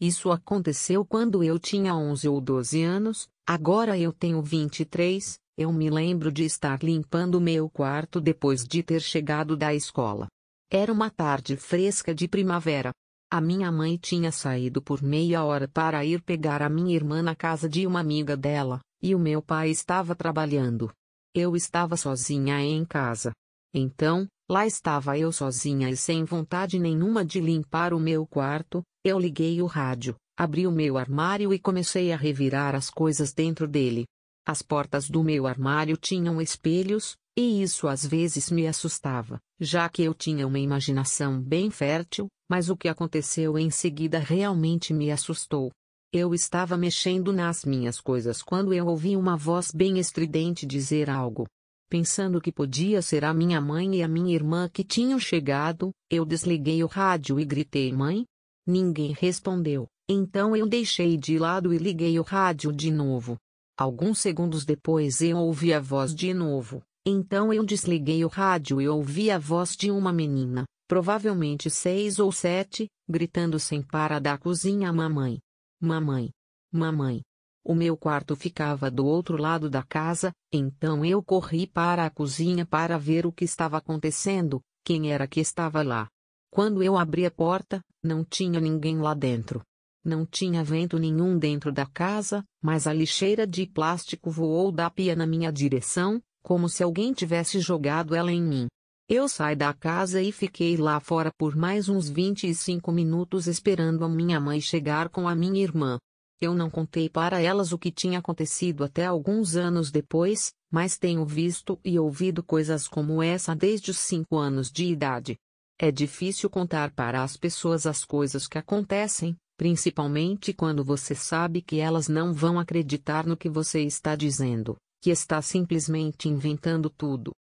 Isso aconteceu quando eu tinha 11 ou 12 anos, agora eu tenho 23. Eu me lembro de estar limpando meu quarto depois de ter chegado da escola. Era uma tarde fresca de primavera. A minha mãe tinha saído por meia hora para ir pegar a minha irmã na casa de uma amiga dela, e o meu pai estava trabalhando. Eu estava sozinha em casa. Então, lá estava eu sozinha e sem vontade nenhuma de limpar o meu quarto, eu liguei o rádio, abri o meu armário e comecei a revirar as coisas dentro dele. As portas do meu armário tinham espelhos, e isso às vezes me assustava, já que eu tinha uma imaginação bem fértil, mas o que aconteceu em seguida realmente me assustou. Eu estava mexendo nas minhas coisas quando eu ouvi uma voz bem estridente dizer algo. Pensando que podia ser a minha mãe e a minha irmã que tinham chegado, eu desliguei o rádio e gritei: Mãe, Ninguém respondeu, então eu deixei de lado e liguei o rádio de novo. Alguns segundos depois eu ouvi a voz de novo, então eu desliguei o rádio e ouvi a voz de uma menina, provavelmente seis ou sete, gritando sem parar da cozinha: Mamãe! Mamãe! Mamãe! O meu quarto ficava do outro lado da casa, então eu corri para a cozinha para ver o que estava acontecendo, quem era que estava lá. Quando eu abri a porta, não tinha ninguém lá dentro. Não tinha vento nenhum dentro da casa, mas a lixeira de plástico voou da pia na minha direção, como se alguém tivesse jogado ela em mim. Eu saí da casa e fiquei lá fora por mais uns 25 minutos esperando a minha mãe chegar com a minha irmã. Eu não contei para elas o que tinha acontecido até alguns anos depois, mas tenho visto e ouvido coisas como essa desde os cinco anos de idade. É difícil contar para as pessoas as coisas que acontecem, principalmente quando você sabe que elas não vão acreditar no que você está dizendo, que está simplesmente inventando tudo.